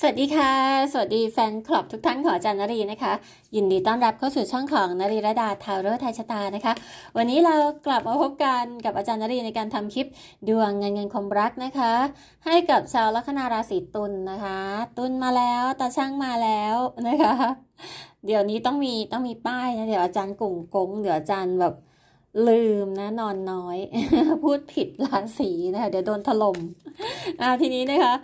สวัสดีค่ะ สวัสดีแฟนคลับทุกท่านของอาจารย์นรีนะคะ ยินดีต้อนรับเข้าสู่ช่องของนรีระดา ทาวเรอร์ไทยชะตานะคะ วันนี้เรากลับมาพบกันกับอาจารย์นรีในการทำคลิปดวงเงินเงินความรักนะคะ ให้กับชาวลัคนาราศีตุลนนะคะ ตุลมาแล้ว ตาช่างมาแล้วนะคะ เดี๋ยวนี้ต้องมีต้องมีป้ายนะ เดี๋ยวอาจารย์กุ่งกงเดี๋ยวอาจารย์แบบลืมนะนอนน้อย พูดผิดราศีนะคะ เดี๋ยวโดนถลม่มทีนี้นะคะ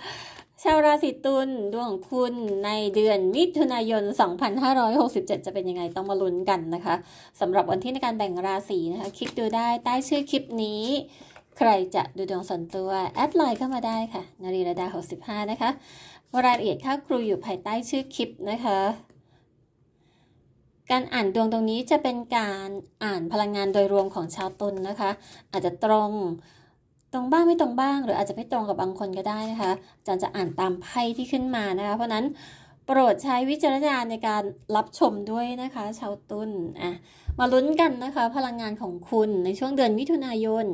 ชาวราศีตุลดวงคุณในเดือนมิถุนายน 2567 จะเป็นยังไง ต้องมาลุ้นกันนะคะสำหรับวันที่ในการแบ่งราศีนะคะ คลิกดูได้ใต้ชื่อคลิปนี้ ใครจะดูดวงส่วนตัวแอดไลน์เข้ามาได้ค่ะนารีระดา 65 นะคะรายละเอียดค่าครูอยู่ภายใต้ชื่อคลิปนะคะ การอ่านดวงตรงนี้จะเป็นการอ่านพลังงานโดยรวมของชาวตุลนนะคะ อาจจะตรงตรงบ้างไม่ตรงบ้าง หรืออาจจะไม่ตรงกับบางคนก็ได้นะคะอาจารย์จะอ่านตามไพ่ที่ขึ้นมานะคะ เพราะนั้นโปรดใช้วิจารณญาณในการรับชมด้วยนะคะ ชาวตุนอ่ะ มาลุ้นกันนะคะพลังงานของคุณในช่วงเดือนมิถุนายน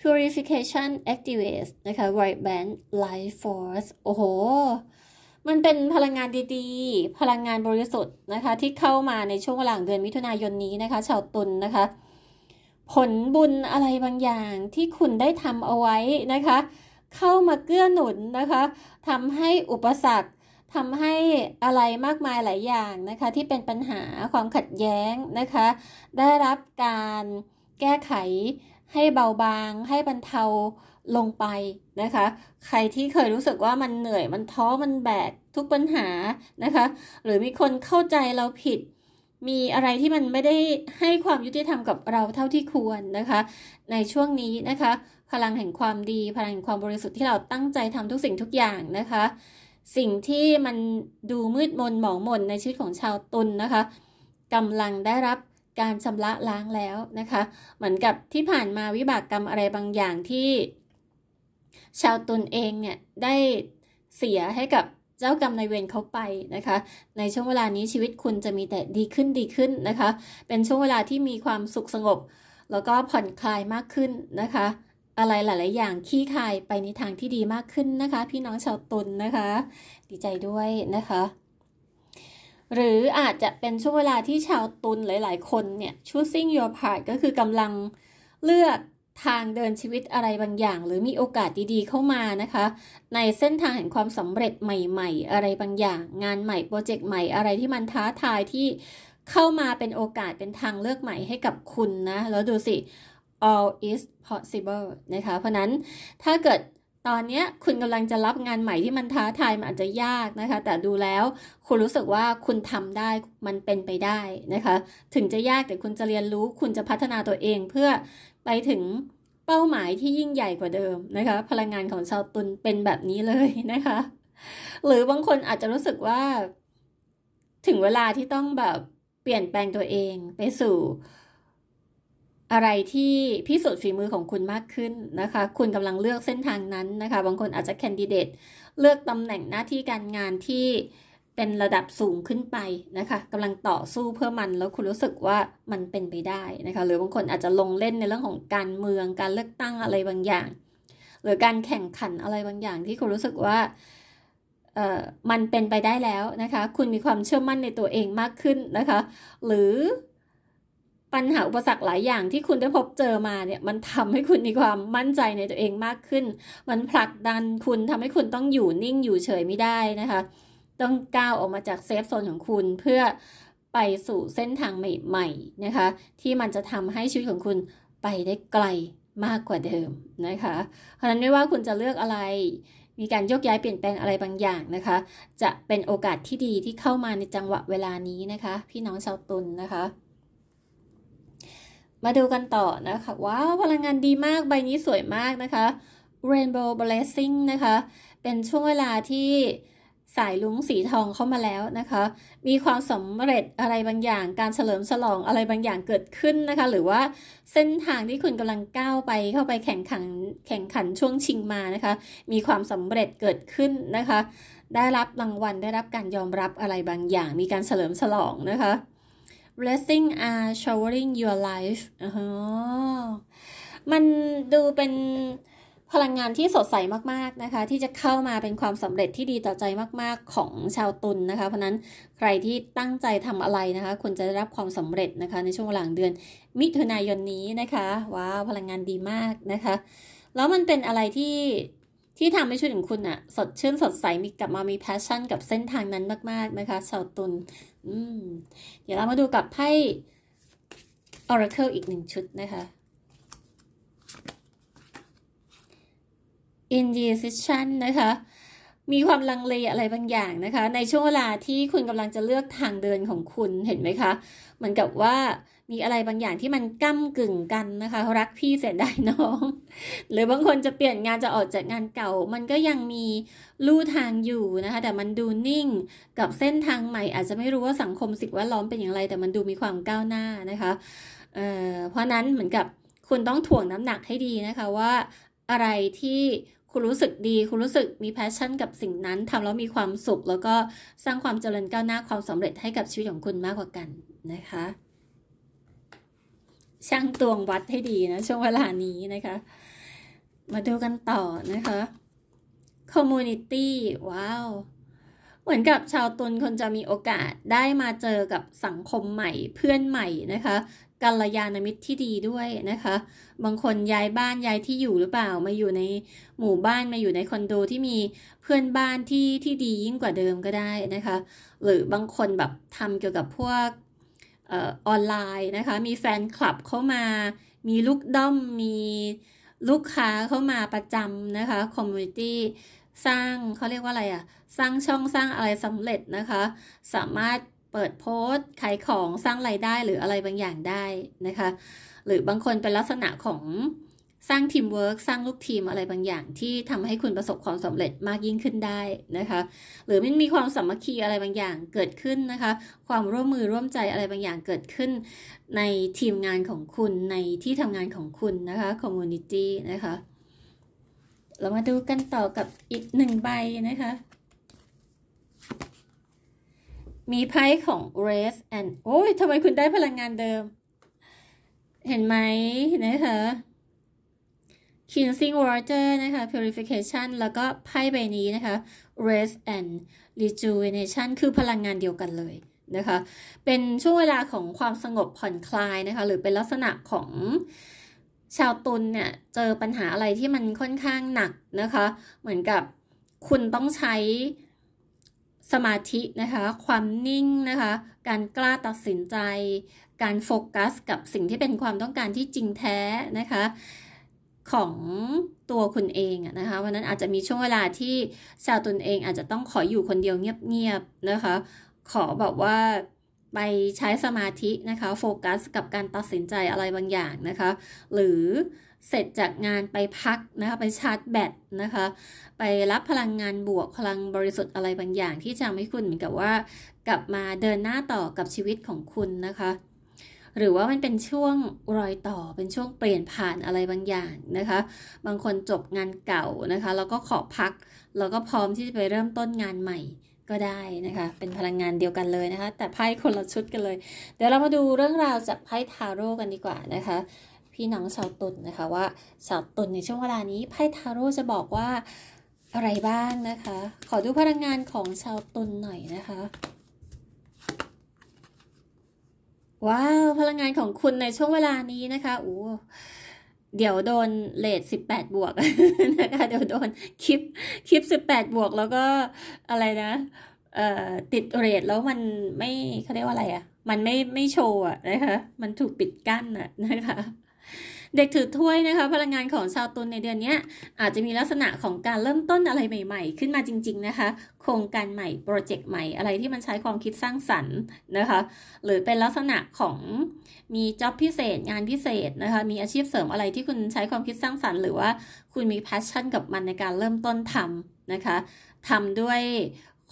purification activates นะคะ w h i t e band life force โอ้โห มันเป็นพลังงานดีๆ พลังงานบริสุทธิ์นะคะที่เข้ามาในช่วงหลังเดือนมิถุนายนนี้นะคะ ชาวตุนนะคะผลบุญอะไรบางอย่างที่คุณได้ทำเอาไว้นะคะ เข้ามาเกื้อหนุนนะคะทำให้อุปสรรคทำให้อะไรมากมายหลายอย่างนะคะที่เป็นปัญหาความขัดแย้งนะคะ ได้รับการแก้ไขให้เบาบาง ให้บรรเทาลงไปนะคะ ใครที่เคยรู้สึกว่ามันเหนื่อยมันท้อมันแบกทุกปัญหานะคะ หรือมีคนเข้าใจเราผิดมีอะไรที่มันไม่ได้ให้ความยุติธรรมกับเราเท่าที่ควรนะคะ ในช่วงนี้นะคะ พลังแห่งความดี พลังแห่งความบริสุทธิ์ที่ เราตั้งใจทำทุกสิ่งทุกอย่างนะคะ สิ่งที่มันดูมืดมนหมองมนในชีวิตของชาวตุลนนะคะ กำลังได้รับการชำระล้างแล้วนะคะ เหมือนกับที่ผ่านมาวิบากกรรมอะไรบางอย่างที่ ชาวตุลเองเนี่ยได้เสียให้กับจ้ากรรมนายเวรเขาไปนะคะ ในช่วงเวลานี้ชีวิตคุณจะมีแต่ดีขึ้นดีขึ้นนะคะ เป็นช่วงเวลาที่มีความสุขสงบแล้วก็ผ่อนคลายมากขึ้นนะคะ อะไรหลาย ๆ อย่างขี้คายไปในทางที่ดีมากขึ้นนะคะ พี่น้องชาวตุลนนะคะ ดีใจด้วยนะคะ หรืออาจจะเป็นช่วงเวลาที่ชาวตุลหลายๆคนเนี่ย choosing your part ก็คือกำลังเลือกทางเดินชีวิตอะไรบางอย่าง หรือมีโอกาสดีๆเข้ามานะคะ ในเส้นทางแห่งความสำเร็จใหม่ ๆ อะไรบางอย่าง งานใหม่โปรเจกต์ใหม่อะไรที่มันท้าทายที่เข้ามาเป็นโอกาสเป็นทางเลือกใหม่ให้กับคุณนะแล้วดูสิ all is possible นะคะเพราะนั้นถ้าเกิดตอนนี้คุณกำลังจะรับงานใหม่ที่มันท้าทายมันอาจจะยากนะคะ แต่ดูแล้วคุณรู้สึกว่าคุณทำได้มันเป็นไปได้นะคะถึงจะยากแต่คุณจะเรียนรู้ คุณจะพัฒนาตัวเองเพื่อไปถึงเป้าหมายที่ยิ่งใหญ่กว่าเดิมนะคะพลังงานของชาวตุลเป็นแบบนี้เลยนะคะ หรือบางคนอาจจะรู้สึกว่าถึงเวลาที่ต้องแบบเปลี่ยนแปลงตัวเอง ไปสู่ อะไรที่พิสูจน์ฝีมือของคุณมากขึ้นนะคะ คุณกำลังเลือกเส้นทางนั้นนะคะ บางคนอาจจะแคนดิเดตเลือกตำแหน่งหน้าที่การงานที่เป็นระดับสูงขึ้นไปนะคะกำลังต่อสู้เพื่อมันแล้วคุณรู้สึกว่ามันเป็นไปได้นะคะ หรือบางคนอาจจะลงเล่นในเรื่องของการเมืองการเลือกตั้งอะไรบางอย่าง หรือการแข่งขันอะไรบางอย่างที่คุณรู้สึกว่ามันเป็นไปได้แล้วนะคะ คุณมีความเชื่อมั่นในตัวเองมากขึ้นนะคะ หรือปัญหาอุปสรรคหลายอย่างที่คุณได้พบเจอมาเนี่ย มันทำให้คุณมีความมั่นใจในตัวเองมากขึ้น มันผลักดันคุณทำให้คุณต้องอยู่นิ่งอยู่เฉยไม่ได้นะคะต้องก้าวออกมาจากเซฟโซนของคุณเพื่อไปสู่เส้นทางใหม่ ๆ นะคะ ที่มันจะทำให้ชีวิตของคุณไปได้ไกลมากกว่าเดิมนะคะ เพราะนั้นไม่ว่าคุณจะเลือกอะไรมีการโยกย้ายเปลี่ยนแปลงอะไรบางอย่างนะคะ จะเป็นโอกาสที่ดีที่เข้ามาในจังหวะเวลานี้นะคะ พี่น้องชาวตุลนนะคะ มาดูกันต่อนะคะ ว้าว พลังงานดีมากใบนี้สวยมากนะคะ Rainbow Blessing นะคะ เป็นช่วงเวลาที่สายลุงสีทองเข้ามาแล้วนะคะ มีความสำเร็จอะไรบางอย่าง การเฉลิมฉลองอะไรบางอย่างเกิดขึ้นนะคะ หรือว่าเส้นทางที่คุณกำลังก้าวไปเข้าไปแข่งขัน แข่งขันช่วงชิงมานะคะ มีความสำเร็จเกิดขึ้นนะคะ ได้รับรางวัล ได้รับการยอมรับอะไรบางอย่าง มีการเฉลิมฉลองนะคะ blessing are showering your life ออ๋มันดูเป็นพลังงานที่สดใสมากๆนะคะ ที่จะเข้ามาเป็นความสำเร็จที่ดีต่อใจมาก ๆของชาวตุลนนะคะ เพราะนั้นใครที่ตั้งใจทำอะไรนะคะคุณจะได้รับความสำเร็จนะคะ ในช่วงหลังเดือน มิถุนายนนี้นะคะว้าวพลังงานดีมากนะคะ แล้วมันเป็นอะไรที่ที่ทำให้ชีวิตของคุณอะสดชื่นสดใสมีกลับมามีแพชชั่น กับเส้นทางนั้นมากๆนะคะชาวตุลเดี๋ยวเรามาดูกับไพ่ออร์เคิลอีกหนึ่งชุดนะคะ indecision นะคะ มีความลังเลอะไรบางอย่างนะคะ ในช่วงเวลาที่คุณกำลังจะเลือกทางเดินของคุณเห็นไหมคะ เหมือนกับว่ามีอะไรบางอย่างที่มันก้ากึ่งกันนะคะ รักพี่เสียดายน้อง หรือบางคนจะเปลี่ยนงานจะออกจากงานเก่า มันก็ยังมีลู่ทางอยู่นะคะ แต่มันดูนิ่งกับเส้นทางใหม่ อาจจะไม่รู้ว่าสังคมสิ่งแวดล้อมเป็นอย่างไร แต่มันดูมีความก้าวหน้านะคะเเพราะนั้นเหมือนกับคุณต้องถ่วงน้ำหนักให้ดีนะคะว่าอะไรที่คุณรู้สึกดี คุณรู้สึกมีแพชชั่นกับสิ่งนั้นทำแล้วมีความสุข แล้วก็สร้างความเจริญก้าวหน้าความสำเร็จให้กับชีวิตของคุณมากกว่ากัน นะคะ ช่างตวงวัดให้ดีนะ ช่วงเวลานี้นะคะ มาดูกันต่อนะคะคอมมูนิตี้ว้าว เหมือนกับชาวตุลคนจะมีโอกาสได้มาเจอกับสังคมใหม่เพื่อนใหม่นะคะกัลยาณมิตรที่ดีด้วยนะคะ บางคนย้ายบ้านย้ายที่อยู่หรือเปล่ามาอยู่ในหมู่บ้านมาอยู่ในคอนโดที่มีเพื่อนบ้านที่ที่ดียิ่งกว่าเดิมก็ได้นะคะหรือบางคนแบบทำเกี่ยวกับพวกออนไลน์นะคะมีแฟนคลับเข้ามามีลูกด้อมมีลูกค้าเข้ามาประจำนะคะคอมมูนิตี้สร้างเขาเรียกว่าอะไรอะสร้างช่องสร้างอะไรสำเร็จนะคะ สามารถเปิดโพสต์ขายของสร้างไรายได้หรืออะไรบางอย่างได้นะคะ หรือบางคนเป็นลักษณะของสร้างทีมเวิร์กสร้างลูกทีมอะไรบางอย่าง ที่ทำให้คุณประสบความสำเร็จมากยิ่งขึ้นได้นะคะ หรือมันมีความสามัคคีอะไรบางอย่างเกิดขึ้นนะคะ ความร่วมมือร่วมใจอะไรบางอย่างเกิดขึ้น ในทีมงานของคุณในที่ทำงานของคุณนะคะคอมมูนิตี้นะคะ เรามาดูกันต่อกับอีกหนึ่งใบนะคะมีไพ่ของ r a s t and โอ้ยทำไมคุณได้พลังงานเดิม เห็นไหมนะคะ cleansing water นะคะ purification แล้วก็ไพ่ใบนี้นะคะ rest and rejuvenation คือพลังงานเดียวกันเลยนะคะ เป็นช่วงเวลาของความสงบผ่อนคลายนะคะ หรือเป็นลักษณะของชาวตุลเนี่ย เจอปัญหาอะไรที่มันค่อนข้างหนักนะคะ เหมือนกับคุณต้องใช้สมาธินะคะ ความนิ่งนะคะ การกล้าตัดสินใจ การโฟกัส กับสิ่งที่เป็นความต้องการที่จริงแท้นะคะของตัวคุณเองนะคะวันนั้นอาจจะมีช่วงเวลาที่ชาวตนเองอาจจะต้องขออยู่คนเดียวเงียบๆนะคะ ขอแบบว่าไปใช้สมาธินะคะ โฟกัส กับการตัดสินใจอะไร บาง อย่างนะคะ หรือเสร็จจากงานไปพักนะคะ ไปชาร์จแบตนะคะ ไปรับพลังงานบวกพลังบริสุทธิ์อะไรบางอย่างที่จะทำให้คุณเหมือนกับว่า กลับมาเดินหน้าต่อกับชีวิตของคุณนะคะ หรือว่ามันเป็นช่วงรอยต่อเป็นช่วงเปลี่ยนผ่านอะไรบางอย่างนะคะ บางคนจบงานเก่านะคะแล้วก็ขอพักแล้วก็พร้อมที่จะไปเริ่มต้นงานใหม่ก็ได้นะคะ เป็นพลังงานเดียวกันเลยนะคะ แต่ไพ่คนละชุดกันเลย เดี๋ยวเรามาดูเรื่องราวจากไพ่ทาโร่กันดีกว่านะคะพี่น้องชาวตุลนนะคะ ว่าชาวตุลในช่วงเวลานี้ไพ่ทาโร่จะบอกว่าอะไรบ้างนะคะ ขอดูพลังงานของชาวตุลหน่อยนะคะว้าวพลังงานของคุณในช่วงเวลานี้นะคะโอ้เดี๋ยวโดนเลทสิบแปดบวกนะคะ เดี๋ยวโดนคลิปคลิปสิบแปดบวกแล้วก็อะไรนะ เอ่อติดเรทแล้วมันไม่เขาเรียกว่าอะไรอะ่ะมันไม่ไม่โชว์อ่ะนะคะมันถูกปิดกั้นอ่ะนะคะเด็กถือถ้วยนะคะพลังงานของชาวตุลในเดือนนี้อาจจะมีลักษณะของการเริ่มต้นอะไรใหม่ๆ ขึ้นมาจริง ๆนะคะ โครงการใหม่โปรเจกต์ใหม่อะไรที่มันใช้ความคิดสร้างสรรค์นะคะ หรือเป็นลักษณะของมีจ็อบพิเศษงานพิเศษนะคะมีอาชีพเสริมอะไรที่คุณใช้ความคิดสร้างสรรค์หรือว่าคุณมีแพชชั่นกับมันในการเริ่มต้นทำนะคะทำด้วย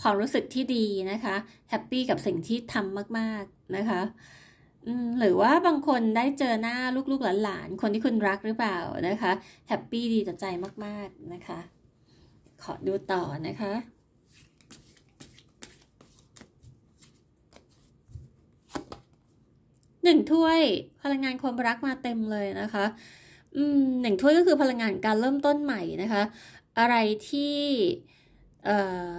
ความรู้สึกที่ดีนะคะแฮปปี้กับสิ่งที่ทำมาก ๆนะคะหรือว่าบางคนได้เจอหน้าลูก ๆหลาน ๆ คนที่คุณรักหรือเปล่านะคะ แฮปปี้ดีต่อใจมาก ๆ นะคะ ขอดูต่อนะคะ หนึ่งถ้วย พลังงานความรักมาเต็มเลยนะคะหนึ่งถ้วยก็คือพลังงานการเริ่มต้นใหม่นะคะ อะไรที่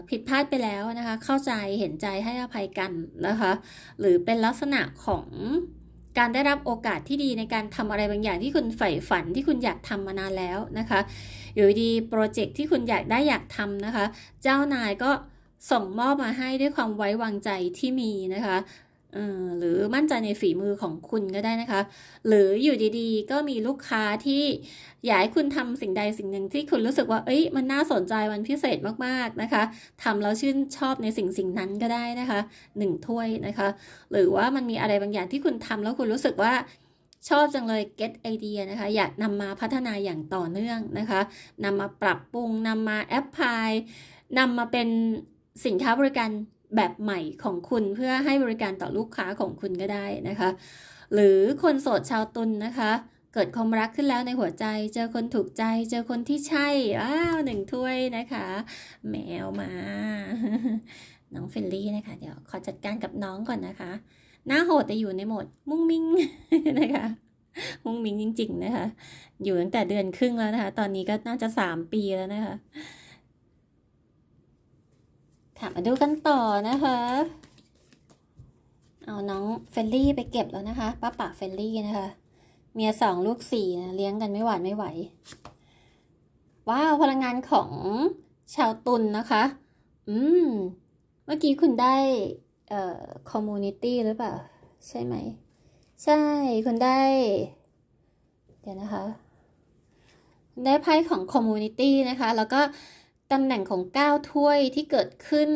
ผิดพลาดไปแล้วนะคะ เข้าใจเห็นใจให้อภัยกันนะคะ หรือเป็นลักษณะของการได้รับโอกาสที่ดีในการทำอะไรบางอย่างที่คุณใฝ่ฝันที่คุณอยากทำมานานแล้วนะคะ อยู่ดีโปรเจกต์ที่คุณอยากได้อยากทำนะคะ เจ้านายก็ส่งมอบมาให้ด้วยความไว้วางใจที่มีนะคะหรือมั่นใจในฝีมือของคุณก็ได้นะคะ หรืออยู่ดีๆก็มีลูกค้าที่อยากให้คุณทำสิ่งใดสิ่งหนึ่งที่คุณรู้สึกว่าเอ้ยมันน่าสนใจมันพิเศษมากๆนะคะทำแล้วชื่นชอบในสิ่งสิ่งนั้นก็ได้นะคะ 1 ถ้วยนะคะ หรือว่ามันมีอะไรบางอย่างที่คุณทำแล้วคุณรู้สึกว่าชอบจังเลย get idea นะคะอยากนำมาพัฒนาอย่างต่อเนื่องนะคะนำมาปรับปรุงนำมาแอปพลายนำมาเป็นสินค้าบริการแบบใหม่ของคุณเพื่อให้บริการต่อลูกค้าของคุณก็ได้นะคะ หรือคนโสดชาวตุลนนะคะ เกิดความรักขึ้นแล้วในหัวใจเจอคนถูกใจเจอคนที่ใช่อ้าวหนึ่งถ้วยนะคะ แมวมา น้องเฟลลี่นะคะ เดี๋ยวขอจัดการกับน้องก่อนนะคะ หน้าโหดแต่อยู่ในโหมด มุ้งมิ้งนะคะ มุ้งมิ้งจริงๆนะคะ อยู่ตั้งแต่เดือนครึ่งแล้วนะคะ ตอนนี้ก็น่าจะสามปีแล้วนะคะค่ะมาดูกันต่อนะคะ เอาน้องเฟลลี่ไปเก็บแล้วนะคะป้าป่าเฟลลี่นะคะ เมียสองลูกสี่นะเลี้ยงกันไม่หวานไม่ไหว ว้าวพลังงานของชาวตุนนะคะ อืม เมื่อกี้คุณได้เอ่อคอมมูนิตี้หรือเปล่า ใช่ไหม ใช่คุณได้ เดี๋ยวนะคะ ได้ไพ่ของคอมมูนิตี้นะคะ แล้วก็ตำแหน่งของก้9ถ้วยที่เกิดขึ้น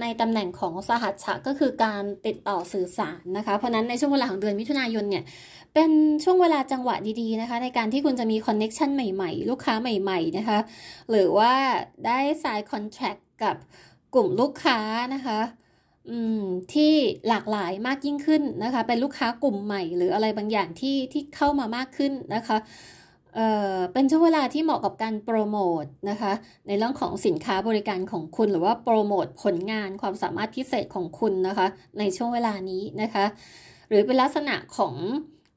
ในตำแหน่งของสหัสชะก็คือการติดต่อสื่อสารนะคะเพราะนั้นในช่วงเวลาของเดือนมิถุนายนเนี่ยเป็นช่วงเวลาจังหวะดีๆนะคะ ในการที่คุณ จะมีคอนเน็กชันใหม่ ๆ ลูกค้าใหม่ ๆ นะคะ หรือว่าได้สายคอนแทคกับกลุ่มลูกค้านะคะที่หลากหลายมากยิ่งขึ้นนะคะเป็นลูกค้ากลุ่มใหม่ หรืออะไรบางอย่างที่ที่เข้ามามากขึ้นนะคะเอ่อเป็นช่วงเวลาที่เหมาะกับการโปรโมตนะคะ ในเรื่องของสินค้าบริการของคุณ หรือว่าโปรโมตผลงานความสามารถพิเศษของคุณนะคะในช่วงเวลานี้นะคะ หรือเป็นลักษณะของ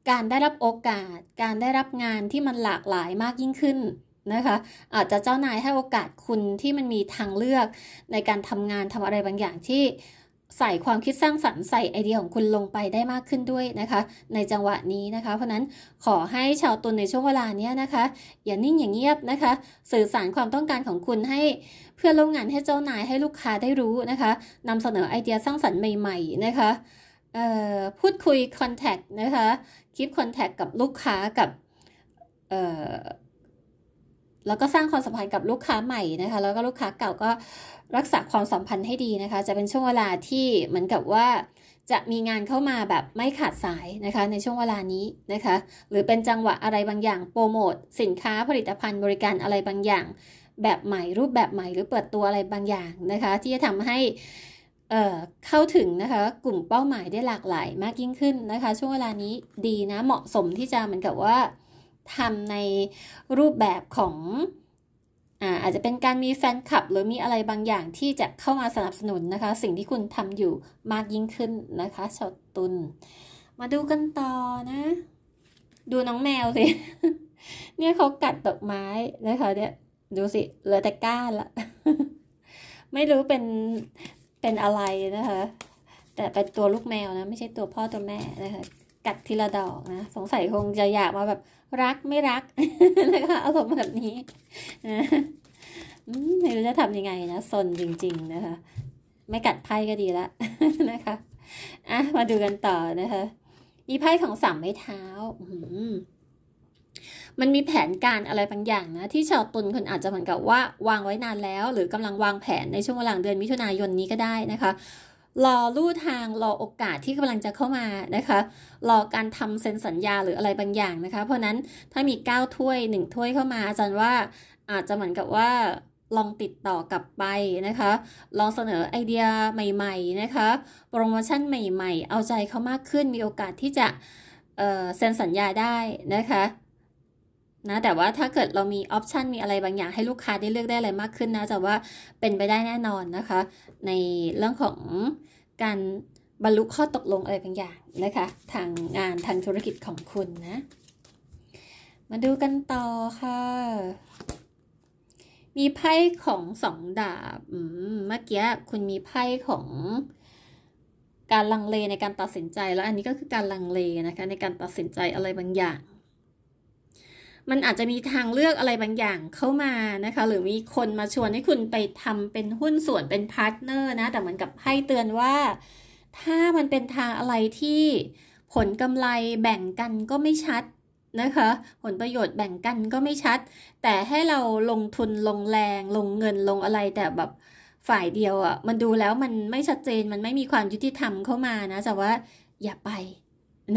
การได้รับโอกาส การได้รับงานที่มันหลากหลายมากยิ่งขึ้นนะคะ อาจจะเจ้านายให้โอกาสคุณที่มันมีทางเลือกในการทำงานทำอะไรบางอย่างที่ใส่ความคิดสร้างสรรค์ใส่ไอเดียของคุณลงไปได้มากขึ้นด้วยนะคะในจังหวะนี้นะคะเพราะนั้นขอให้ชาวตุลในช่วงเวลานี้นะคะอย่านิ่ง อย่างเงียบนะคะสื่อสารความต้องการของคุณให้เพื่อลงงานให้เจ้านายให้ลูกค้าได้รู้นะคะนำเสนอไอเดียสร้างสรรค์ใหม่ๆนะคะพูดคุยคอนแทคนะคะคลิปคอนแทคกับลูกค้ากับแล้วก็สร้างความสัมพันธ์กับลูกค้าใหม่นะคะ แล้วก็ลูกค้าเก่าก็รักษาความสัมพันธ์ให้ดีนะคะ จะเป็นช่วงเวลาที่เหมือนกับว่าจะมีงานเข้ามาแบบไม่ขาดสายนะคะในช่วงเวลานี้นะคะ หรือเป็นจังหวะอะไรบางอย่าง โปรโมท สินค้า ผลิตภัณฑ์ บริการอะไรบางอย่าง แบบใหม่รูปแบบใหม่หรือเปิดตัวอะไรบางอย่างนะคะ ที่จะทำให้เเข้าถึงนะคะ กลุ่มเป้าหมายได้หลากหลายมากยิ่งขึ้นนะคะ ช่วงเวลานี้ดีนะเหมาะสมที่จะเหมือนกับว่าทำ ในรูปแบบของอาจจะเป็นการมีแฟนคลับหรือมีอะไรบางอย่างที่จะเข้ามาสนับสนุนนะคะ สิ่งที่คุณทำอยู่มากยิ่งขึ้นนะคะชดตุนมาดูกันต่อนะ ดูน้องแมวสิเนี่ยเขากัดดอกไม้ นะคะเนี่ยดูสิเหลือแต่ก้านละไม่รู้เป็นเป็นอะไรนะคะ แต่เป็นตัวลูกแมวนะ ไม่ใช่ตัวพ่อตัวแม่นะคะกัดทีละดอกนะสงสัยคงจะอยากมาแบบรักไม่รักนะคะอารมณ์แบบนี้นะไม่รู้จะทำยังไงนะสนจริงๆ นะคะ ไม่กัดไพ่ก็ดีละ นะคะ อ่ะ มาดูกันต่อนะคะมีไพ่ของสามไม้เท้า มันมีแผนการอะไรบางอย่างนะ ที่ชาวตุลคนอาจจะเหมือนกับว่าวางไว้นานแล้ว หรือกำลังวางแผนในช่วงกลางเดือนมิถุนายนนี้ก็ได้นะคะรอลู่ทาง รอโอกาสที่กำลังจะเข้ามานะคะรอการทำเซ็นสัญญาหรืออะไรบางอย่างนะคะเพราะนั้นถ้ามี 9 ถ้วย 1 ถ้วยเข้ามาอาจารย์ว่าอาจจะเหมือนกับว่า ลองติดต่อกลับไปนะคะ ลองเสนอไอเดียใหม่ๆ นะคะโปรโมชั่นใหม่ ๆ เอาใจเขามากขึ้นมีโอกาสที่จะเซ็นสัญญาได้นะคะนะแต่ว่าถ้าเกิดเรามีออปชันมีอะไรบางอย่าง ให้ลูกค้าได้เลือกได้อะไรมากขึ้นนะจะว่าเป็นไปได้แน่นอนนะคะ ในเรื่องของการบรรลุข้อตกลงอะไรบางอย่างนะคะ ทางงานทางธุรกิจของคุณนะ มาดูกันต่อค่ะ มีไพ่ของสองดาบเมื่อกี้คุณมีไพ่ของการลังเลในการตัดสินใจแล้วอันนี้ก็คือการลังเลนะคะในการตัดสินใจอะไรบางอย่างมันอาจจะมีทางเลือกอะไรบางอย่างเข้ามานะคะ หรือมีคนมาชวนให้คุณไปทำเป็นหุ้นส่วนเป็นพาร์ทเนอร์นะ แต่เหมือนกับให้เตือนว่า ถ้ามันเป็นทางอะไรที่ผลกำไรแบ่งกันก็ไม่ชัดนะคะ ผลประโยชน์แบ่งกันก็ไม่ชัด แต่ให้เราลงทุนลงแรง ลงเงินลงอะไร แต่แบบฝ่ายเดียวอะ่ะมันดูแล้วมันไม่ชัดเจน มันไม่มีความยุติธรรมเข้ามานะแต่ว่าอย่าไป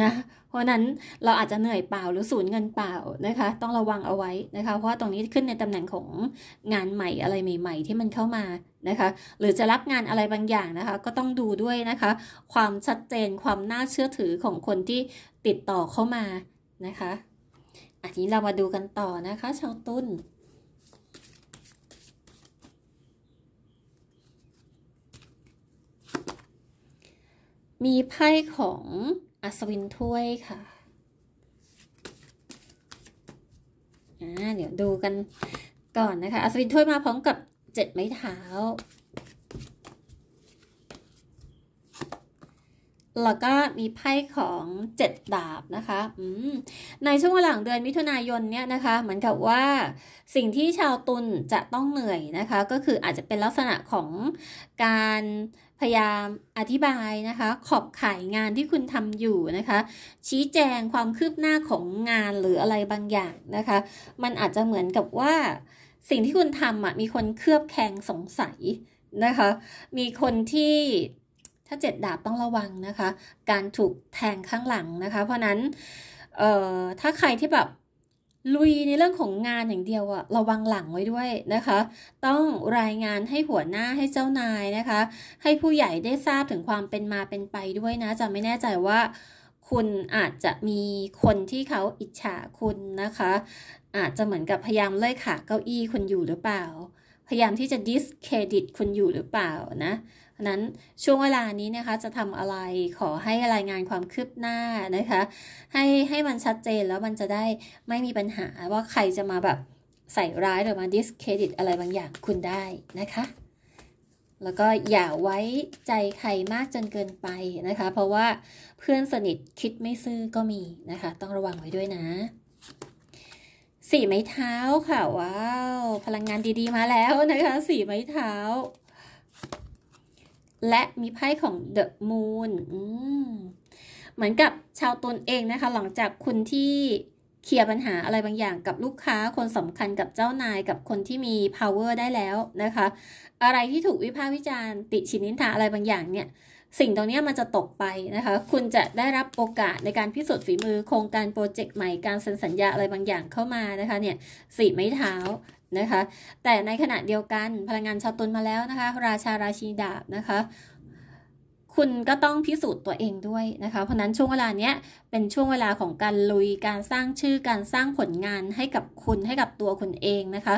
นะเพราะนั้นเราอาจจะเหนื่อยเปล่าหรือสูญเงินเปล่านะคะต้องระวังเอาไว้นะคะเพราะตรงนี้ขึ้นในตำแหน่งของงานใหม่อะไรใหม่ ๆที่มันเข้ามานะคะหรือจะรับงานอะไรบางอย่างนะคะก็ต้องดูด้วยนะคะความชัดเจนความน่าเชื่อถือของคนที่ติดต่อเข้ามานะคะอันนี้เรามาดูกันต่อนะคะชาวตุ้น มีไพ่ของอัศวินถ้วยค่ะ เดี๋ยวดูกันก่อนนะคะอัศวินถ้วยมาพร้อมกับเจ็ดไม้เท้าแล้วก็มีไพ่ของเจ็ดดาบนะคะ ในช่วงหลังเดือนมิถุนายนเนี่ยนะคะ เหมือนกับว่าสิ่งที่ชาวตุลจะต้องเหนื่อยนะคะ ก็คืออาจจะเป็นลักษณะของการพยายามอธิบายนะคะ ขอบข่ายงานที่คุณทำอยู่นะคะ ชี้แจงความคืบหน้าของงานหรืออะไรบางอย่างนะคะ มันอาจจะเหมือนกับว่าสิ่งที่คุณทำอ่ะมีคนเคลือบแคลงสงสัยนะคะ มีคนที่ถ้าเจ็ดดาบต้องระวังนะคะ การถูกแทงข้างหลังนะคะ เพราะนั้นเอ่อถ้าใครที่แบบลุยในเรื่องของงานอย่างเดียวอะระวังหลังไว้ด้วยนะคะ ต้องรายงานให้หัวหน้าให้เจ้านายนะคะ ให้ผู้ใหญ่ได้ทราบถึงความเป็นมาเป็นไปด้วยนะ จะไม่แน่ใจว่าคุณอาจจะมีคนที่เขาอิจฉาคุณนะคะ อาจจะเหมือนกับพยายามเล่ยขาเก้าอี้คุณอยู่หรือเปล่า พยายามที่จะดิสเครดิตคุณอยู่หรือเปล่านะนั้น ช่วงเวลานี้นะคะจะทำอะไรขอให้รายงานความคืบหน้านะคะ ให้ให้มันชัดเจนแล้วมันจะได้ไม่มีปัญหาว่าใครจะมาแบบใส่ร้ายหรือมาดิสเครดิตอะไรบางอย่างคุณได้นะคะ แล้วก็อย่าไว้ใจใครมากจนเกินไปนะคะ เพราะว่าเพื่อนสนิทคิดไม่ซื่อก็มีนะคะ ต้องระวังไว้ด้วยนะ สี่ไม้เท้าค่ะ ว้าว พลังงานดีๆมาแล้วนะคะ สี่ไม้เท้าและมีไพ่ของ The Moon เหมือนกับชาวตนเองนะคะ หลังจากคุณที่เคลียร์ปัญหาอะไรบางอย่าง กับลูกค้าคนสำคัญกับเจ้านายกับคนที่มี power ได้แล้วนะคะ อะไรที่ถูกวิพากษ์วิจารณ์ติชินินทาอะไรบางอย่างเนี่ยสิ่งตรงนี้มันจะตกไปนะคะ คุณจะได้รับโอกาสในการพิสูจน์ฝีมือโครงการโปรเจกต์ใหม่ การเซ็นสัญญาอะไรบางอย่างเข้ามานะคะเนี่ยสีไม้เท้านะคะ แต่ในขณะเดียวกันพลังงานชาวตุลมาแล้วนะคะ ราชาราชีดาบนะคะ คุณก็ต้องพิสูจน์ตัวเองด้วยนะคะ เพราะนั้นช่วงเวลาเนี้ยเป็นช่วงเวลาของการลุยการสร้างชื่อการสร้างผลงานให้กับคุณให้กับตัวคุณเองนะคะ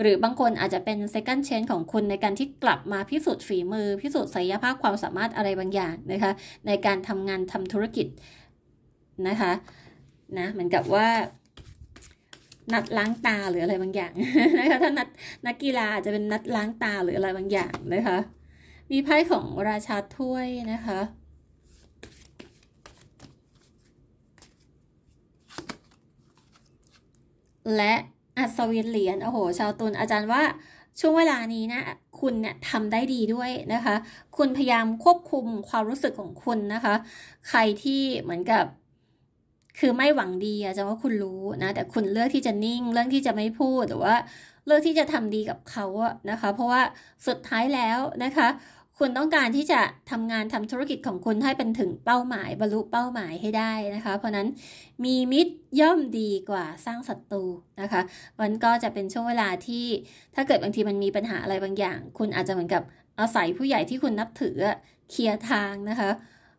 หรือบางคนอาจจะเป็น second c h a n e ของคุณในการที่กลับมาพิสูจน์ฝีมือพิสูจน์ศักยภาพความสามารถอะไรบางอย่างนะคะในการทำงานทำธุรกิจนะคะนะเหมือนกับว่า นัดล้างตาหรืออะไรบางอย่างนะคะถ้านัดนักกีฬาอาจจะเป็นนัดล้างตาหรืออะไรบางอย่างนะคะมีไพ่ของราชาถ้วยนะคะ และอัศวินเหรียญ โอ้โห ชาวตุลอาจารย์ว่าช่วงเวลานี้นะ คุณเนี่ยทำได้ดีด้วยนะคะ คุณพยายามควบคุมความรู้สึกของคุณนะคะ ใครที่เหมือนกับคือไม่หวังดีอาจารย์ว่าคุณรู้นะ แต่คุณเลือกที่จะนิ่ง เรื่องที่จะไม่พูด หรือว่าเลือกที่จะทำดีกับเขาอะนะคะ เพราะว่าสุดท้ายแล้วนะคะคุณต้องการที่จะทำงานทำธุรกิจของคุณให้เป็นถึงเป้าหมายบรรลุเป้าหมายให้ได้นะคะเพราะนั้นมีมิตรย่อมดีกว่าสร้างศัตรูนะคะมันก็จะเป็นช่วงเวลาที่ถ้าเกิดบางทีมันมีปัญหาอะไรบางอย่างคุณอาจจะเหมือนกับอาศัยผู้ใหญ่ที่คุณนับถือเคลียร์ทางนะคะ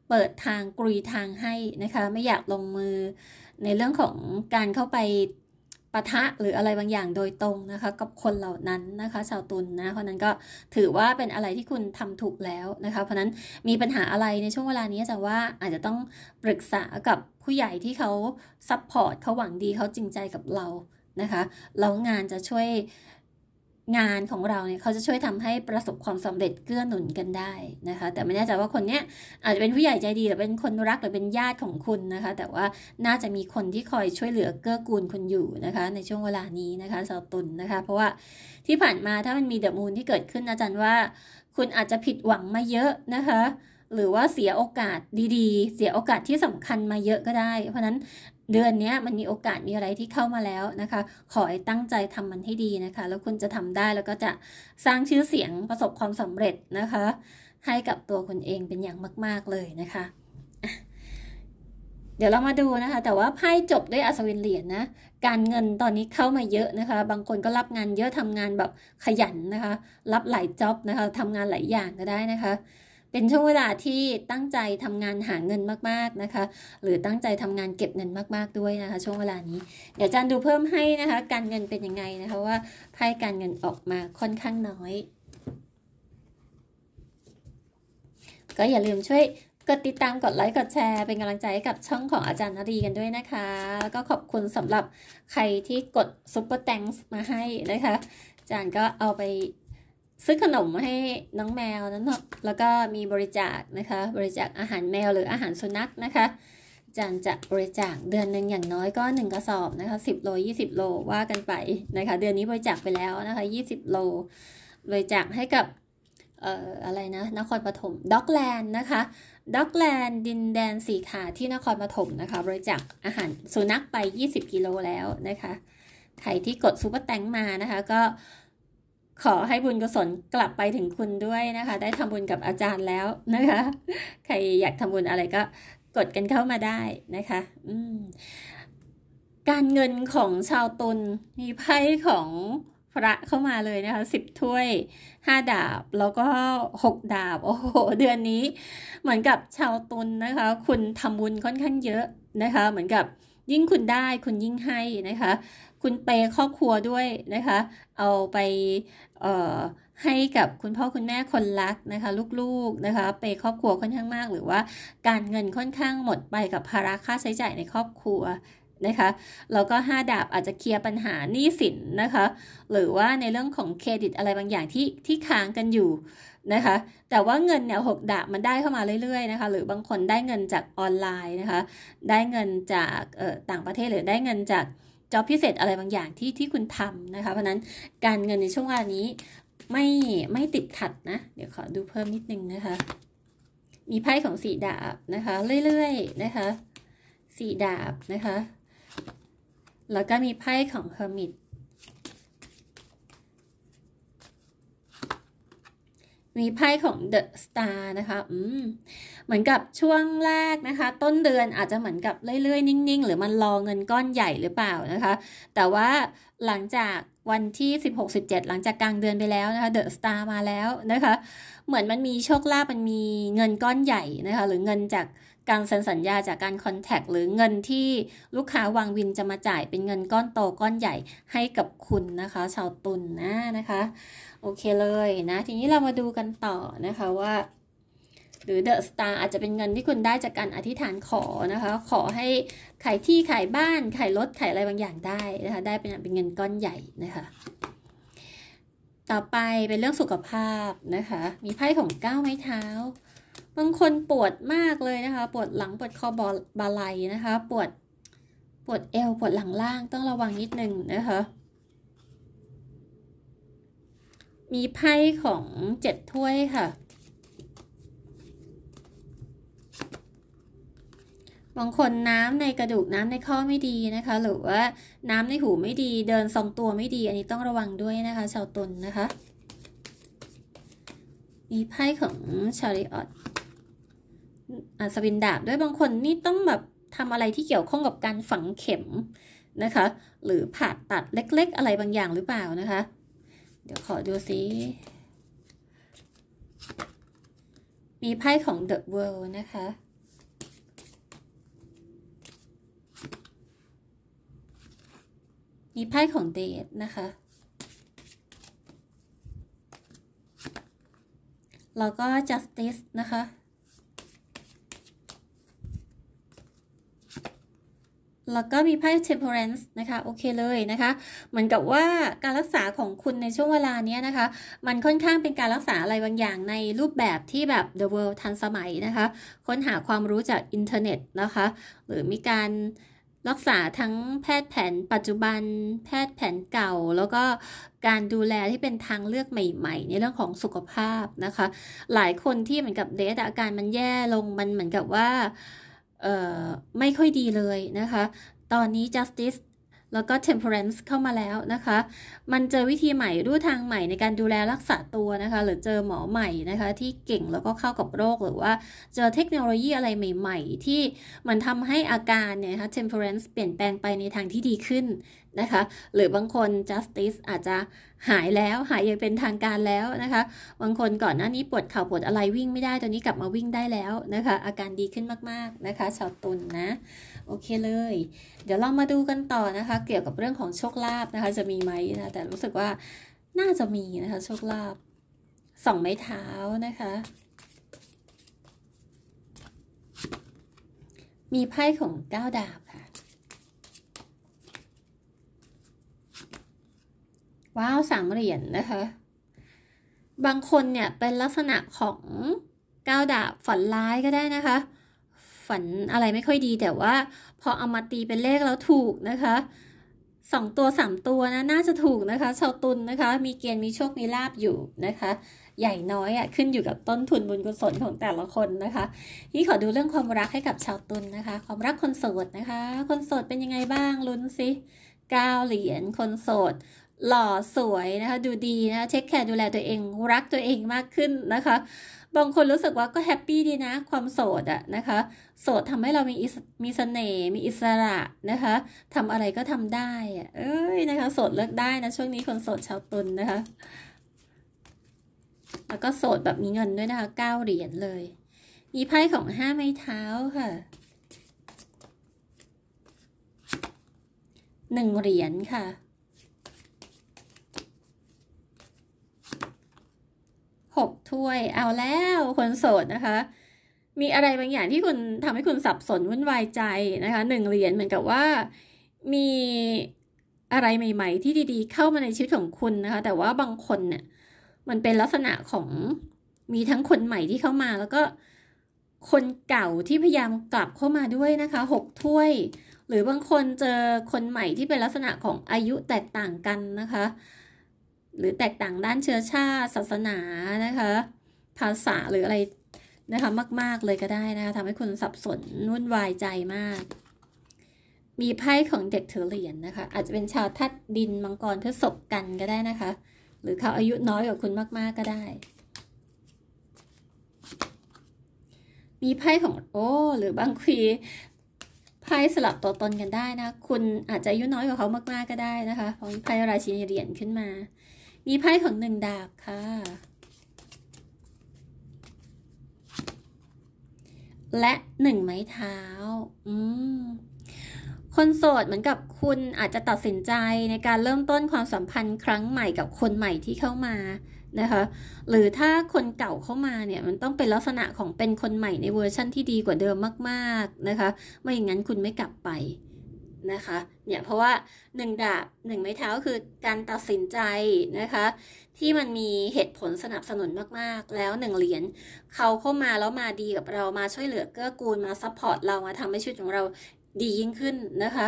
เปิดทางกรุยทางให้นะคะไม่อยากลงมือในเรื่องของการเข้าไปปะทะหรืออะไรบางอย่างโดยตรงนะคะ กับคนเหล่านั้นนะคะ ชาวตุลนนะ เพราะนั้นก็ถือว่าเป็นอะไรที่คุณทำถูกแล้วนะคะ เพราะนั้นมีปัญหาอะไรในช่วงเวลานี้จะว่าอาจจะต้องปรึกษากับผู้ใหญ่ที่เขาซัพพอร์ตเขาหวังดีเขาจริงใจกับเรานะคะ แล้วงานจะช่วยงานของเราเนี่ยเขาจะช่วยทำให้ประสบความสำเร็จเกื้อหนุนกันได้นะคะ แต่ไม่แน่ใจว่าคนเนี้ยอาจจะเป็นผู้ใหญ่ใจดีหรือเป็นคนรักหรือเป็นญาติของคุณนะคะ แต่ว่าน่าจะมีคนที่คอยช่วยเหลือเกื้อกูลคุณอยู่นะคะ ในช่วงเวลานี้นะคะสาวตุลนนะคะ เพราะว่าที่ผ่านมาถ้ามันมีเดอะมูนที่เกิดขึ้นอาจารย์ว่าคุณอาจจะผิดหวังมาเยอะนะคะ หรือว่าเสียโอกาสดี ๆ เสียโอกาสที่สำคัญมาเยอะก็ได้ เพราะนั้นเดือนนี้มันมีโอกาสมีอะไรที่เข้ามาแล้วนะคะ ขอให้ตั้งใจทำมันให้ดีนะคะ แล้วคุณจะทำได้แล้วก็จะสร้างชื่อเสียงประสบความสำเร็จนะคะ ให้กับตัวคุณเองเป็นอย่างมาก ๆ เลยนะคะ เดี๋ยวเรามาดูนะคะ แต่ว่าไพ่จบด้วยอัศวินเหรียญนนะการเงินตอนนี้เข้ามาเยอะนะคะ บางคนก็รับงานเยอะทำงานแบบขยันนะคะ รับหลายจ็อบนะคะ ทำงานหลายอย่างก็ได้นะคะเป็นช่วงเวลาที่ตั้งใจทำงานหาเงินมาก ๆ นะคะ หรือตั้งใจทำงานเก็บเงินมาก ๆ ด้วยนะคะ ช่วงเวลานี้เดี๋ยวจันดูเพิ่มให้นะคะ การเงินเป็นยังไงนะคะว่าไพ่การเงินออกมาค่อนข้างน้อย ก็อย่าลืมช่วยกดติดตามกดไลค์กดแชร์เป็นกำลังใจให้กับช่องของอาจารย์นรีกันด้วยนะคะก็ขอบคุณสำหรับใครที่กดซุปเปอร์แตงมาให้นะคะอาจารย์ก็เอาไปซื้อขนมให้น้องแมวนั้นแล้วก็มีบริจาคนะคะ บริจาคอาหารแมวหรืออาหารสุนัขนะคะจานจะบริจาคเดือนหนึ่งอย่างน้อยก็1กระสอบนะคะ10 โล 20 โลว่ากันไปนะคะ เดือนนี้บริจาคไปแล้วนะคะ 20 โล บริจาคให้กับเอ่ออะไรนะ นครปฐม ด็อกแลนด์นะคะ ด็อกแลนด์ดินแดนสีขา ที่นครปฐมนะคะ บริจาคอาหารสุนัขไป 20กิโลแล้วนะคะ ใครที่กดซูเปอร์แตงมานะคะ ก็ขอให้บุญกุศลกลับไปถึงคุณด้วยนะคะได้ทำบุญกับอาจารย์แล้วนะคะ ใครอยากทำบุญอะไรก็กดกันเข้ามาได้นะคะการเงินของชาวตุลมีไพ่ของพระเข้ามาเลยนะคะสิบถ้วยห้าดาบ แล้วก็หกดาบ โอ้โห เดือนนี้เหมือนกับชาวตุลนนะคะ คุณทำบุญค่อนข้างเยอะนะคะ เหมือนกับยิ่งคุณได้คุณยิ่งให้นะคะคุณไปครอบครัวด้วยนะคะ เอาไปให้กับคุณพ่อคุณแม่คนรักนะคะ ลูกๆนะคะไปครอบครัวค่อนข้างมาก หรือว่าการเงินค่อนข้างหมดไปกับภาระค่าใช้จ่ายในครอบครัวนะคะ แล้วก็ 5 ดาบอาจจะเคลียร์ปัญหาหนี้สินนะคะ หรือว่าในเรื่องของเครดิตอะไรบางอย่างที่ที่ค้างกันอยู่นะคะ แต่ว่าเงินเนี่ยหดาบมันได้เข้ามาเรื่อยๆนะคะ หรือบางคนได้เงินจากออนไลน์นะคะได้เงินจากต่างประเทศหรือได้เงินจากจ็อบพิเศษอะไรบางอย่างที่ที่คุณทำนะคะ เพราะนั้นการเงินในช่วงเวลานี้ไม่ไม่ติดขัดนะ เดี๋ยวขอดูเพิ่มนิดนึงนะคะ มีไพ่ของสีดาบนะคะเรื่อยๆนะคะสีดาบนะคะ แล้วก็มีไพ่ของเฮอร์มิตมีไพ่ของ The Star นะคะ อืม เหมือนกับช่วงแรกนะคะต้นเดือน อาจจะเหมือนกับเรื่อยๆนิ่งๆหรือมันรอเงินก้อนใหญ่หรือเปล่านะคะแต่ว่าหลังจากวันที่สสิิบบหกเจ็ดหลังจากกลางเดือนไปแล้วนะคะอะสตาร์มาแล้วนะคะ เหมือนมันมีโชคลาภมันมีเงินก้อนใหญ่นะคะหรือเงินจากการเซ็นสัญญาจากการคอนแทคหรือเงินที่ลูกค้าวางวินจะมาจ่ายเป็นเงินก้อนโตก้อนใหญ่ให้กับคุณนะคะ ชาวตุลนนะนะคะโอเคเลยนะทีนี้เรามาดูกันต่อนะคะว่า หรือเดอะสตาร์อาจจะเป็นเงินที่คุณได้จากการอธิษฐานขอนะคะ ขอให้ขายที่ขายบ้านขายรถขายอะไรบางอย่างได้นะคะได้เป็นเป็นเงินก้อนใหญ่นะคะ ต่อไปเป็นเรื่องสุขภาพนะคะ มีไพ่ของก้าวไม้เท้าบางคนปวดมากเลยนะคะปวดหลังปวดคอบอบาไหลนะคะปวดปวดเอวปวดหลังล่างต้องระวังนิดนึงนะคะมีไพ่ของเจ็ดถ้วยค่ะบางคนน้ำในกระดูกน้ำในข้อไม่ดีนะคะหรือว่าน้ำในหูไม่ดีเดินสองตัวไม่ดีอันนี้ต้องระวังด้วยนะคะชาวตุนนะคะมีไพ่ของชาริออตอัศวินดาบด้วยบางคนนี่ต้องแบบทำอะไรที่เกี่ยวข้องกับการฝังเข็มนะคะ หรือผ่าตัดเล็กๆ อะไรบางอย่างหรือเปล่านะคะ เดี๋ยวขอดูซิมีไพ่ของ The World นะคะ มีไพ่ของเดทนะคะแล้วก็ Justice นะคะแล้วก็มีไพ่ temperance นะคะ โอเคเลยนะคะ เหมือนกับว่าการรักษาของคุณในช่วงเวลานี้นะคะ มันค่อนข้างเป็นการรักษาอะไรบางอย่างในรูปแบบที่แบบ the world ทันสมัยนะคะ ค้นหาความรู้จากอินเทอร์เน็ตนะคะหรือมีการรักษาทั้งแพทย์แผนปัจจุบันแพทย์แผนเก่า แล้วก็การดูแลที่เป็นทางเลือกใหม่ ๆ ในเรื่องของสุขภาพนะคะ หลายคนที่เหมือนกับเดทอาการมันแย่ลงมันเหมือนกับว่าไม่ค่อยดีเลยนะคะ ตอนนี้ justice แล้วก็ temperance เข้ามาแล้วนะคะ มันเจอวิธีใหม่รูทางใหม่ในการดูแลรักษาตัวนะคะ หรือเจอหมอใหม่นะคะ ที่เก่งแล้วก็เข้ากับโรค หรือว่าเจอเทคโนโลยีอะไรใหม่ๆ ที่มันทำให้อาการเนี่ยนะคะ temperance เปลี่ยนแปลงไปในทางที่ดีขึ้นนะคะหรือบางคน justice อาจจะหายแล้วหายไยงเป็นทางการแล้วนะคะ บางคนก่อนหน้านี้ปวดเข่าปวดอะไรวิ่งไม่ได้ตอนนี้กลับมาวิ่งได้แล้วนะคะ อาการดีขึ้นมาก ๆ นะคะชาวตุลนนะ โอเคเลย เดี๋ยวเรามาดูกันต่อนะคะ เกี่ยวกับเรื่องของโชคลาภนะคะ จะมีไหมนะแต่รู้สึกว่าน่าจะมีนะคะโชคลาภสองไม้เท้านะคะ มีไพ่ของก้าดาบค่ะว้าวสามเหรียญนนะคะ บางคนเนี่ย เป็นลักษณะของก้าวดาบ ฝันร้ายก็ได้นะคะ ฝันอะไรไม่ค่อยดีแต่ว่าพอเอามาตีเป็นเลขแล้วถูกนะคะสองตัวสามตัวนะ น่าจะถูกนะคะ ชาวตุลนนะคะ มีเกณฑ์มีโชค มีลาบอยู่นะคะ ใหญ่น้อยอะ่ะ ขึ้นอยู่กับต้นทุนบุญกุศลของแต่ละคนนะคะนี่ขอดูเรื่องความรักให้กับชาวตุลนนะคะความรักคนโสดนะคะ คนโสดเป็นยังไงบ้างลุ้นสิก้าเหรียญคนโสดหล่อสวยนะคะ ดูดีนะคะเทคแคร์ดูแลตัวเองรักตัวเองมากขึ้นนะคะบางคนรู้สึกว่าก็แฮปปี้ดีนะ ความโสดอะนะคะ โสดทำให้เรามีมีสเสน่ห์มีอิสระนะคะ ทำอะไรก็ทำได้อะเอ้ยนะคะ โสดเลิกได้นะ ช่วงนี้คนโสดชาวตุลนนะคะ แล้วก็โสดแบบมีเงินด้วยนะคะเก้าเหรียญเลย มีไพ่ของห้าไม้เท้าค่ะหนึ่งเหรียญค่ะหกถ้วย เอาแล้วคนโสดนะคะ มีอะไรบางอย่างที่คุณทำให้คุณสับสนวุ่นวายใจนะคะหนึ่งเหรียญเหมือนกับว่ามีอะไรใหม่ ๆ ที่ดีๆเข้ามาในชีวิตของคุณนะคะ แต่ว่าบางคนเนี่ยมันเป็นลักษณะของมีทั้งคนใหม่ที่เข้ามาแล้วก็คนเก่าที่พยายามกลับเข้ามาด้วยนะคะหกถ้วย หรือบางคนเจอคนใหม่ที่เป็นลักษณะของอายุแตกต่างกันนะคะหรือแตกต่างด้านเชื้อชาติศาสนานะคะ ภาษาหรืออะไรนะคะมาก ๆเลยก็ได้นะคะทำให้คุณสับสนวุ่นวายใจมาก มีไพ่ของเด็กเถือเหรียญนนะคะ อาจจะเป็นชาวทัดดินมังกรพฤศภกันก็ได้นะคะ หรือเขาอายุน้อยกว่าคุณมาก ๆ ก็ได้ มีไพ่ของโอ้หรือบางคีไพ่สลับตัวตนกันได้นะคุณอาจจะอายุน้อยกว่าเขามากๆก็ได้นะคะเพราะไพ่ราชินีเหรียญขึ้นมามีไพ่ของหนึ่งดาบค่ะ และหนึ่งไม้เท้า อืม คนโสดเหมือนกับคุณอาจจะตัดสินใจในการเริ่มต้นความสัมพันธ์ครั้งใหม่กับคนใหม่ที่เข้ามานะคะ หรือถ้าคนเก่าเข้ามาเนี่ยมันต้องเป็นลักษณะของเป็นคนใหม่ในเวอร์ชั่นที่ดีกว่าเดิมมาก ๆนะคะ ไม่อย่างนั้นคุณไม่กลับไปนะคะเนี่ยเพราะว่าหนึ่งดาบหนึ่งไม้เท้าคือการตัดสินใจนะคะ ที่มันมีเหตุผลสนับสนุนมาก ๆ แล้วหนึ่งเหรียญเขาเข้ามาแล้วมาดีกับเรามาช่วยเหลือเกื้อกูลมาซัพพอร์ตเรามาทำให้ชีวิตของเราดียิ่งขึ้นนะคะ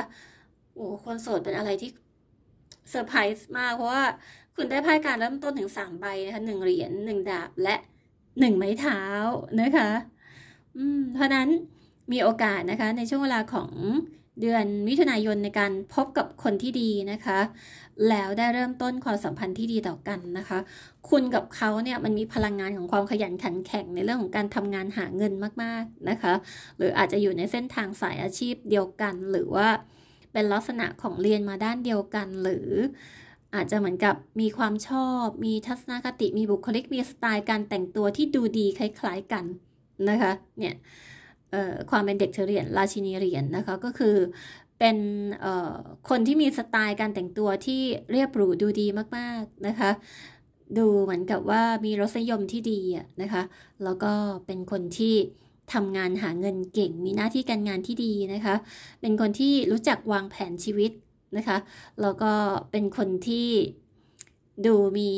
โอ้คนโสดเป็นอะไรที่เซอร์ไพรส์มากเพราะว่าคุณได้ไพ่การเริ่มต้นถึงสามใบนะคะหนึ่งเหรียญหนึ่งดาบและหนึ่งไม้เท้านะคะ อืมเพราะนั้นมีโอกาสนะคะ ในช่วงเวลาของเดือนมิถุนายนในการพบกับคนที่ดีนะคะ แล้วได้เริ่มต้นความสัมพันธ์ที่ดีต่อกันนะคะ คุณกับเขาเนี่ยมันมีพลังงานของความขยันขันแข็งในเรื่องของการทำงานหาเงินมากๆนะคะ หรืออาจจะอยู่ในเส้นทางสายอาชีพเดียวกัน หรือว่าเป็นลักษณะของเรียนมาด้านเดียวกัน หรือ อาจจะเหมือนกับมีความชอบ มีทัศนคติมีบุคลิกมีสไตล์ การแต่งตัวที่ดูดีคล้าย ๆกันนะคะ เนี่ยความเป็นเด็กเทเรียนราชินีเหรียญนนะคะก็คือเป็นคนที่มีสไตล์การแต่งตัวที่เรียบหรูดูดีมาก ๆนะคะ ดูเหมือนกับว่ามีรสนิยมที่ดีนะคะแล้วก็เป็นคนที่ทำงานหาเงินเก่ง มีหน้าที่การงานที่ดีนะคะ เป็นคนที่รู้จักวางแผนชีวิตนะคะแล้วก็เป็นคนที่ดูมี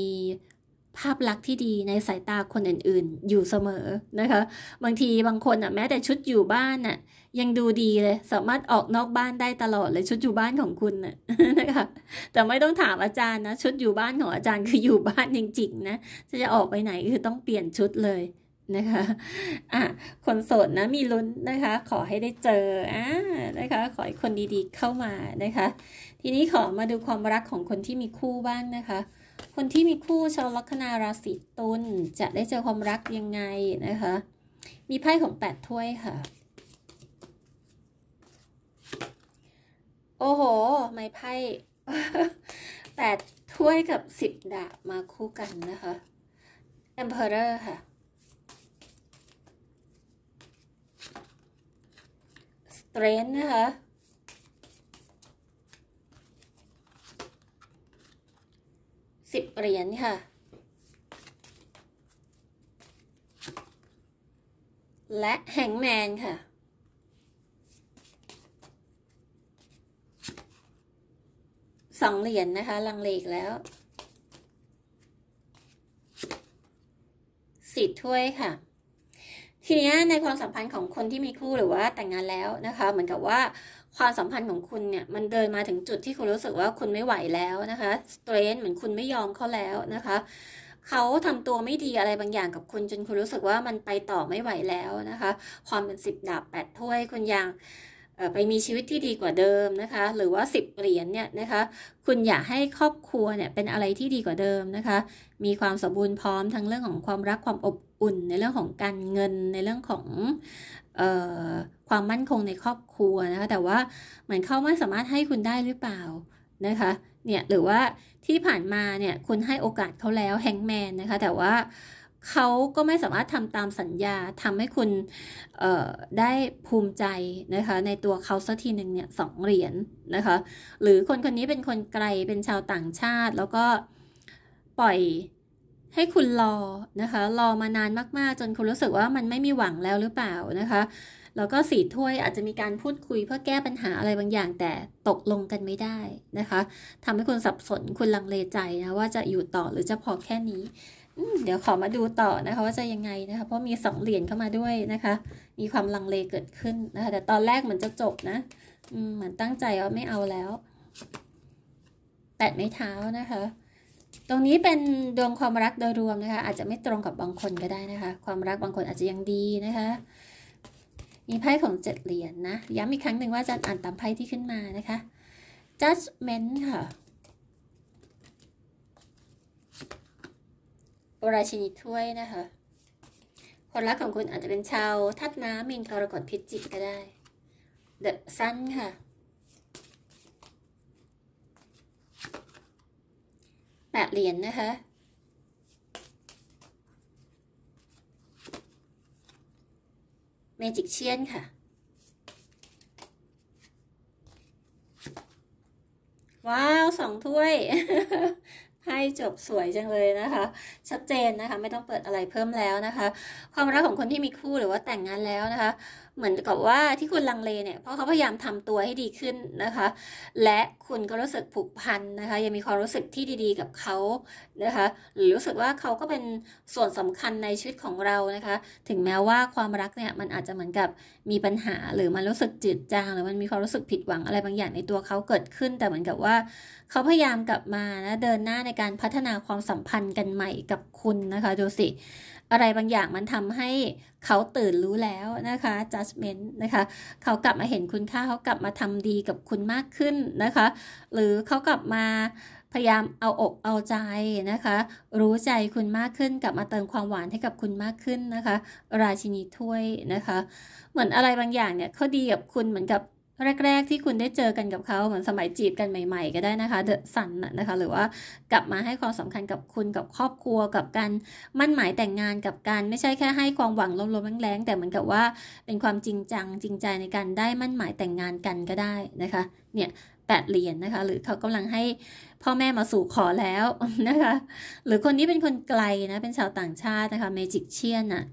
ภาพลักษณ์ที่ดีในสายตาคนอื่นๆ อยู่เสมอนะคะ บางทีบางคนอ่ะแม้แต่ชุดอยู่บ้านอ่ะ ยังดูดีเลย สามารถออกนอกบ้านได้ตลอดเลยชุดอยู่บ้านของคุณนะนะคะ แต่ไม่ต้องถามอาจารย์นะชุดอยู่บ้านของอาจารย์คืออยู่บ้านจริงๆนะจะออกไปไหนคือต้องเปลี่ยนชุดเลยนะคะอ่ะคนโสดนะ มีลุ้นนะคะ ขอให้ได้เจออ่านะคะ ขอให้คนดีๆเข้ามานะคะ ทีนี้ขอมาดูความรักของคนที่มีคู่บ้างนะคะคนที่มีคู่ชาวลัคนาราศีตุลจะได้เจอความรักยังไงนะคะ มีไพ่ของแปดถ้วยค่ะ โอ้โหไม่ไพ่แปดถ้วยกับสิบดาบมาคู่กันนะคะ Emperor ค่ะสเตรนนะคะสิบเหรียญค่ะ และแฮงแมนค่ะ สองเหรียญนนะคะ ลังเลอีกแล้ว สิบถ้วยค่ะ ทีนี้ในความสัมพันธ์ของคนที่มีคู่หรือว่าแต่งงานแล้วนะคะ เหมือนกับว่าความสัมพันธ์ของคุณเนี่ยมันเดินมาถึงจุดที่คุณรู้สึกว่าคุณไม่ไหวแล้วนะคะสเตรนเหมือนคุณไม่ยอมเขาแล้วนะคะ เขาทำตัวไม่ดีอะไรบางอย่างกับคุณ จนคุณรู้สึกว่ามันไปต่อไม่ไหวแล้วนะคะ ความเป็นสิบดาบแปดถ้วยคุณยังไปมีชีวิตที่ดีกว่าเดิมนะคะ หรือว่าสิบเหรียญเนี่ยนะคะ คุณอยากให้ครอบครัวเนี่ยเป็นอะไรที่ดีกว่าเดิมนะคะ มีความสมบูรณ์พร้อมทั้งเรื่องของความรักความอบอุ่นในเรื่องของการเงินในเรื่องของความมั่นคงในครอบครัวนะคะแต่ว่าเหมือนเขาไม่สามารถให้คุณได้หรือเปล่านะคะเนี่ยหรือว่าที่ผ่านมาเนี่ยคุณให้โอกาสเขาแล้วแฮงแมนนะคะแต่ว่าเขาก็ไม่สามารถทำตามสัญญาทำให้คุณได้ภูมิใจนะคะในตัวเขาสักทีหนึ่งเนี่ยสองเหรียญนนะคะหรือคนคนนี้เป็นคนไกลเป็นชาวต่างชาติ แล้วก็ปล่อยให้คุณรอนะคะ รอมานานมากๆจนคุณรู้สึกว่ามันไม่มีหวังแล้วหรือเปล่านะคะแล้วก็สีถ้วยอาจจะมีการพูดคุยเพื่อแก้ปัญหาอะไรบางอย่าง แต่ตกลงกันไม่ได้นะคะทำให้คุณสับสนคุณลังเลใจนะว่าจะอยู่ต่อหรือจะพอแค่นี้เดี๋ยวขอมาดูต่อนะคะว่าจะยังไงนะคะเพราะมีสองเหรียญเข้ามาด้วยนะคะ มีความลังเลเกิดขึ้นนะคะแต่ตอนแรกเหมือนจะจบนะเหมือนตั้งใจว่าไม่เอาแล้วแปดไม้เท้านะคะตรงนี้เป็น ดวงความรักโดยรวมนะคะ อาจจะไม่ตรงกับบางคนก็ได้นะคะ ความรักบางคนอาจจะยังดีนะคะ มีไพ่ของเจ็ดเหรียญนนะย้ำอีกครั้งหนึ่งว่าจะอ่านตามไพ่ที่ขึ้นมานะคะ judgment ค่ะราชินีถ้วยนะคะ คนรักของคุณอาจจะเป็นชาว ทัดน้ำมินกรกฎพิจิกก็ได้ The Sun ค่ะแปดเหรียญนนะคะ เมจิกเชียนค่ะ ว้าวสองถ้วยให้ จบสวย จังเลยนะคะ ชัดเจนนะคะไม่ต้องเปิดอะไรเพิ่มแล้วนะคะ ความรักของคนที่มีคู่หรือว่าแต่งงานแล้วนะคะ เหมือนกับว่าที่คุณลังเลเนี่ยเพราะเขาพยายามทำตัวให้ดีขึ้นนะคะ และคุณก็รู้สึกผูกพันนะคะยังมีความรู้สึกที่ดีๆกับเขานะคะ หรือรู้สึกว่าเขาก็เป็นส่วนสำคัญในชีวิตของเรานะคะถึงแม้ว่าความรักเนี่ยมันอาจจะเหมือนกับมีปัญหาหรือมันรู้สึกจืดจางหรือมันมีความรู้สึกผิดหวังอะไรบางอย่างในตัวเขาเกิดขึ้น แต่เหมือนกับว่า เขาพยายามกลับมานะเดินหน้าในการพัฒนาความสัมพันธ์กันใหม่กับคุณนะคะดูสิ อะไรบางอย่างมันทำให้เขาตื่นรู้แล้วนะคะ judgment นะคะเขากลับมาเห็นคุณค่าเขากลับมาทำดีกับคุณมากขึ้นนะคะ หรือเขากลับมาพยายามเอาอกเอาใจนะคะ รู้ใจคุณมากขึ้นกลับมาเติมความหวานให้กับคุณมากขึ้นนะคะ ราชินีถ้วยนะคะ เหมือนอะไรบางอย่างเนี่ยเขาดีกับคุณเหมือนกับแรก ๆ ที่คุณได้เจอกันกับเขาเหมือนสมัยจีบกันใหม่ๆก็ได้นะคะเดอะสันนะคะ หรือว่ากลับมาให้ความสำคัญกับคุณกับครอบครัวกับการมั่นหมายแต่งงานกับการไม่ใช่แค่ให้ความหวังลมๆแรงๆแต่เหมือนกับว่า เป็นความจริงจังจริงใจในการได้มั่นหมายแต่งงานกันก็ได้นะคะ เนี่ยแปดเหรียญนนะคะ หรือเขากำลังให้พ่อแม่มาสู่ขอแล้วนะคะ หรือคนนี้เป็นคนไกลนะ เป็นชาวต่างชาตินะคะเมจิกเชียนอะ่ะ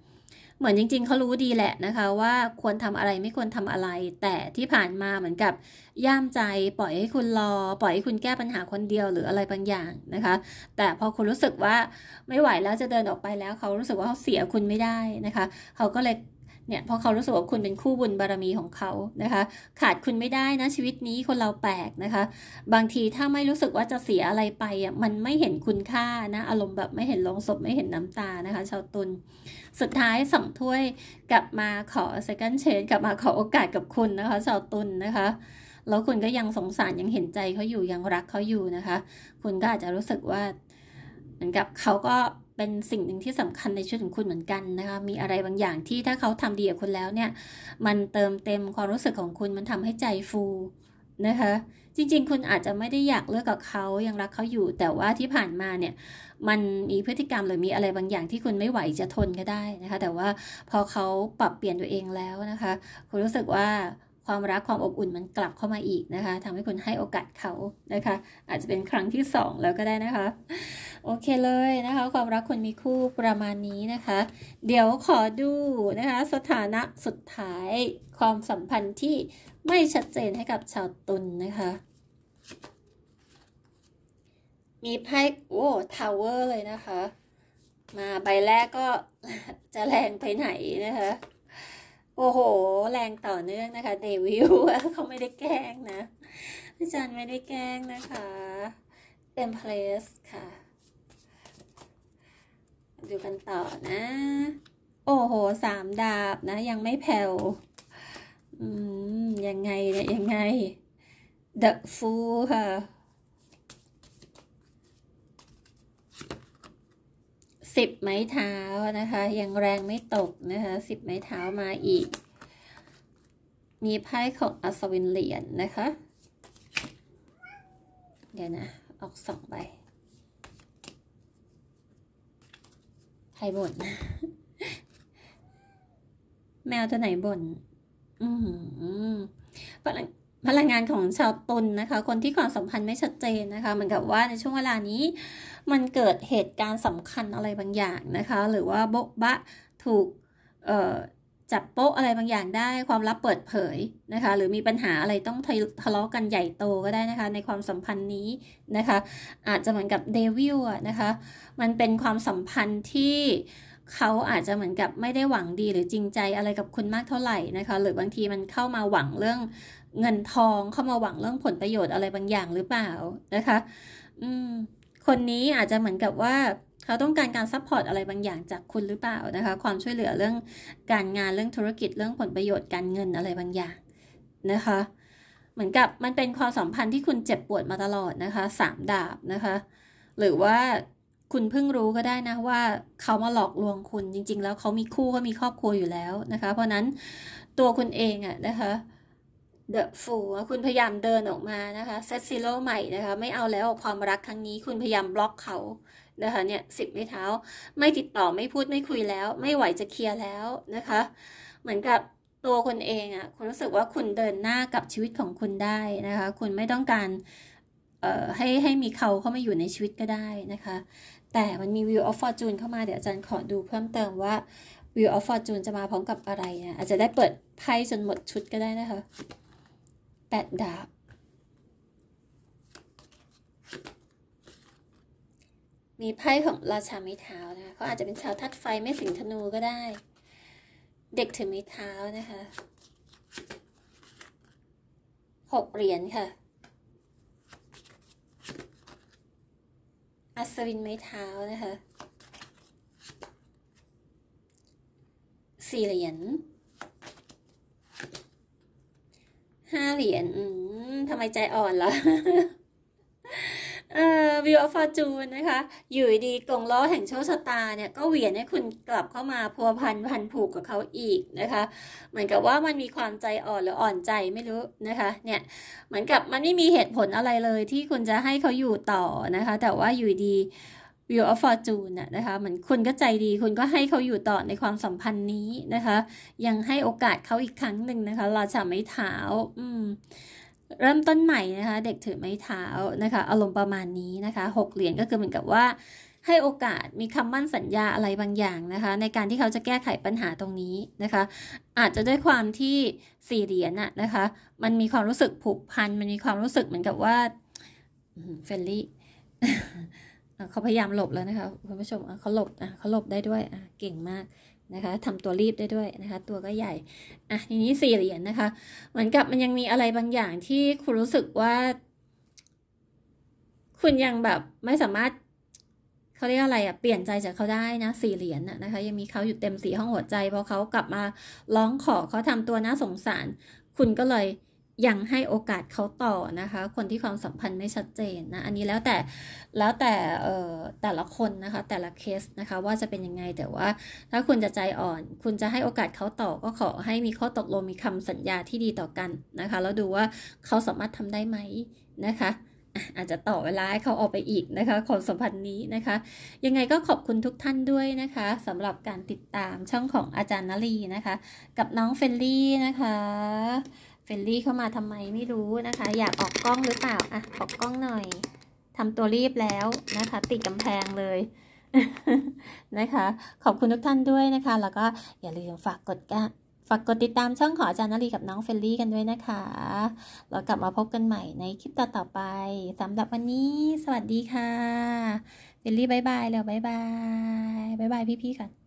เหมือนจริงๆ เขารู้ดีแหละนะคะว่าควรทำอะไรไม่ควรทำอะไร แต่ที่ผ่านมาเหมือนกับย่ามใจปล่อยให้คุณรอ ปล่อยให้คุณแก้ปัญหาคนเดียวหรืออะไรบางอย่างนะคะ แต่พอคุณรู้สึกว่าไม่ไหวแล้วจะเดินออกไปแล้วเขารู้สึกว่าเขาเสียคุณไม่ได้นะคะเขาก็เลยเนี่ยเพราะเขารู้สึกว่าคุณเป็นคู่บุญบารมีของเขานะคะ ขาดคุณไม่ได้นะชีวิตนี้คนเราแปลกนะคะ บางทีถ้าไม่รู้สึกว่าจะเสียอะไรไปอ่ะมันไม่เห็นคุณค่านะ อารมณ์แบบไม่เห็นลงศพไม่เห็นน้ำตานะคะชาวตุลสุดท้ายสองถ้วยกลับมาขอ second chance กลับมาขอโอกาสกับคุณนะคะชาวตุลนะคะ แล้วคุณก็ยังสงสารยังเห็นใจเขาอยู่ยังรักเขาอยู่นะคะ คุณก็อาจจะรู้สึกว่าเหมือนกับเขาก็เป็นสิ่งหนึ่งที่สำคัญในชีวิตของคุณเหมือนกันนะคะ มีอะไรบางอย่างที่ถ้าเขาทำดีกับคุณแล้วเนี่ย มันเติมเต็มความรู้สึกของคุณ มันทำให้ใจฟูนะคะ จริงๆ คุณอาจจะไม่ได้อยากเลิกกับเขา ยังรักเขาอยู่ แต่ว่าที่ผ่านมาเนี่ย มันมีพฤติกรรมหรือมีอะไรบางอย่างที่คุณไม่ไหวจะทนก็ได้นะคะ แต่ว่าพอเขาปรับเปลี่ยนตัวเองแล้วนะคะ คุณรู้สึกว่าความรักความอบอุ่นมันกลับเข้ามาอีกนะคะทำให้คุณให้โอกาสเขานะคะ อาจจะเป็นครั้งที่ 2 แล้วก็ได้นะคะ โอเคเลยนะคะ ความรักคนมีคู่ประมาณนี้นะคะ เดี๋ยวขอดูนะคะ สถานะสุดท้าย ความสัมพันธ์ที่ไม่ชัดเจนให้กับชาวตุลนนะคะ มีไพ่โอ้ทาวเวอร์เลยนะคะ มาใบแรกก็จะแรงไปไหนนะคะโอ้โห แรงต่อเนื่องนะคะ เดวิลเขาไม่ได้แกล้งนะพี่จันไม่ได้แกล้งนะคะเป็นเพลสค่ะ ดูกันต่อนะ โอ้โหสามดาบนะ ยังไม่แผ่วอืมยังไงเนี่ยยังไง The Fool ค่ะสิบไม้เท้านะคะ ยังแรงไม่ตกนะคะ สิบไม้เท้ามาอีก มีไพ่ของอัศวินเหรียญนนะคะเดี๋ยวนะออกสองใบใครบ่นแมวตัวไหนบ่นอืมพลังพลังงานของชาวตุลนนะคะ คนที่ความสัมพันธ์ไม่ชัดเจนนะคะ เหมือนกับว่าในช่วงเวลานี้มันเกิดเหตุการณ์สำคัญอะไรบางอย่างนะคะ หรือว่าโบ๊ะบะถูกจับโป๊ะอะไรบางอย่างได้ ความลับเปิดเผยนะคะ หรือมีปัญหาอะไรต้องทะเลาะกันใหญ่โตก็ได้นะคะ ในความสัมพันธ์นี้นะคะ อาจจะเหมือนกับเดวิลนะคะ มันเป็นความสัมพันธ์ที่เขาอาจจะเหมือนกับไม่ได้หวังดี หรือจริงใจอะไรกับคุณมากเท่าไหร่นะคะ หรือบางทีมันเข้ามาหวังเรื่องเงินทอง เข้ามาหวังเรื่องผลประโยชน์อะไรบางอย่างหรือเปล่านะคะ อืมคนนี้อาจจะเหมือนกับว่าเขาต้องการการซัพพอร์ตอะไรบางอย่างจากคุณหรือเปล่านะคะ ความช่วยเหลือเรื่องการงานเรื่องธุรกิจเรื่องผลประโยชน์การเงินอะไรบางอย่าง นะคะ เหมือนกับมันเป็นความสัมพันธ์ที่คุณเจ็บปวดมาตลอดนะคะสามดาบนะคะ หรือว่าคุณเพิ่งรู้ก็ได้นะว่าเขามาหลอกลวงคุณจริงๆแล้วเขามีคู่เขามีครอบครัวอยู่แล้วนะคะ เพราะนั้นตัวคุณเองอะนะคะ The Fool คุณพยายามเดินออกมานะคะเซซิโลใหม่นะคะ ไม่เอาแล้วความรักครั้งนี้ คุณพยายามบล็อกเขานะคะเนี่ยสิบไม่เท้าไม่ติดต่อไม่พูดไม่คุยแล้ว ไม่ไหวจะเคลียร์แล้วนะคะ เหมือนกับตัวคนเองอะ่ะคุณรู้สึกว่าคุณเดินหน้ากับชีวิตของคุณได้นะคะ คุณไม่ต้องการให้ให้มีเขาเข้ามาอยู่ในชีวิตก็ได้นะคะ แต่มันมี View of Fortune เข้ามา เดี๋ยวอาจารย์ขอดูเพิ่มเติมว่า View of Fortune จะมาพร้อมกับอะไรนะอาจจะได้เปิดไพ่จนหมดชุดก็ได้นะคะแปดดาบมีไพ่ของราชาไม้เท้านะคะเขาอาจจะเป็นชาวทัดไฟไม่สิงธนูก็ได้ เด็กถือไม้เท้านะคะ หกเหรียญค่ะ อัศวินไม้เท้านะคะ สี่เหรียญห้าเหรียญทำไมใจอ่อนล่ะเอ่อวิวออฟฟอร์จูนนะคะ อยู่ดีกลงล้อแห่งโชคชะตา เนี่ยก็เหวี่ยงให้คุณกลับเข้ามาพัวพันพันผูกกับเขาอีกนะคะ เหมือนกับว่ามันมีความใจอ่อนหรืออ่อนใจไม่รู้นะคะ เนี่ย เหมือนกับมันไม่มีเหตุผลอะไรเลยที่คุณจะให้เขาอยู่ต่อนะคะ แต่ว่าอยู่ดี w h e e อฟฟอร์จูนนะคะเหมือนคุณก็ใจดีคุณก็ให้เขาอยู่ต่อในความสัมพันธ์นี้นะคะ ยังให้โอกาสเขาอีกครั้งหนึ่งนะคะราจาไม้เท้าอืมเริ่มต้นใหม่นะคะ เด็กถือไม้เท้านะคะ อารมณ์ประมาณนี้นะคะหกเหรียญก็คือเหมือนกับว่า ให้โอกาสมีคำมั่นสัญญาอะไรบางอย่างนะคะ ในการที่เขาจะแก้ไขปัญหาตรงนี้นะคะ อาจจะด้วยความที่สี่เหรียญน่ะนะคะ มันมีความรู้สึกผูกพันมันมีความรู้สึกเหมือนกับว่าเฟลลี่เขาพยายามหลบแล้วนะคะคุณผู้ชมเขาหลบเขาหลบได้ด้วยเก่งมากนะคะทำตัวรีบได้ด้วยนะคะ ตัวก็ใหญ่ อ่ะ ทีนี้สี่เหรียญนนะคะ เหมือนกับมันยังมีอะไรบางอย่างที่คุณรู้สึกว่า คุณยังแบบ ไม่สามารถเขาเรียกอะไรอะเปลี่ยนใจจากเขาได้นะสี่เหรียญนนะคะ ยังมีเขาอยู่เต็มสีห้องหัวใจพอเขากลับมาร้องขอเขาทำตัวน่าสงสาร คุณก็เลยยังให้โอกาสเขาต่อนะคะ คนที่ความสัมพันธ์ไม่ชัดเจนนะ อันนี้แล้วแต่ แล้วแต่แต่ละคนนะคะ แต่ละเคสนะคะ ว่าจะเป็นยังไงแต่ว่า ถ้าคุณจะใจอ่อน คุณจะให้โอกาสเขาต่อ ก็ขอให้มีข้อตกลง มีคำสัญญาที่ดีต่อกันนะคะ แล้วดูว่าเขาสามารถทำได้ไหมนะคะ อาจจะต่อเวลาให้เขาออกไปอีกนะคะ ความสัมพันธ์นี้นะคะ ยังไงก็ขอบคุณทุกท่านด้วยนะคะสำหรับการติดตามช่องของอาจารย์นลีนะคะ กับน้องเฟลลี่นะคะเฟลลี่เข้ามา ทำไมไม่รู้นะคะ อยาก ออกกล้องหรือเปล่าอ่ะออกกล้องหน่อยทำตัวรีบแล้วนะคะ ติดกำแพงเลยนะคะ ขอบคุณทุกท่านด้วยนะคะ แล้วก็อย่าลืม ฝากกดกฝากกดติดตามช่องของอาจารย์นลีกับน้องเฟลลี่กันด้วยนะคะเรากลับมาพบกันใหม่ในคลิปต่อๆไปสำหรับวันนี้สวัสดีค่ะเฟลลี่บายบายแล้วบายบายบายบายพี่ๆกัน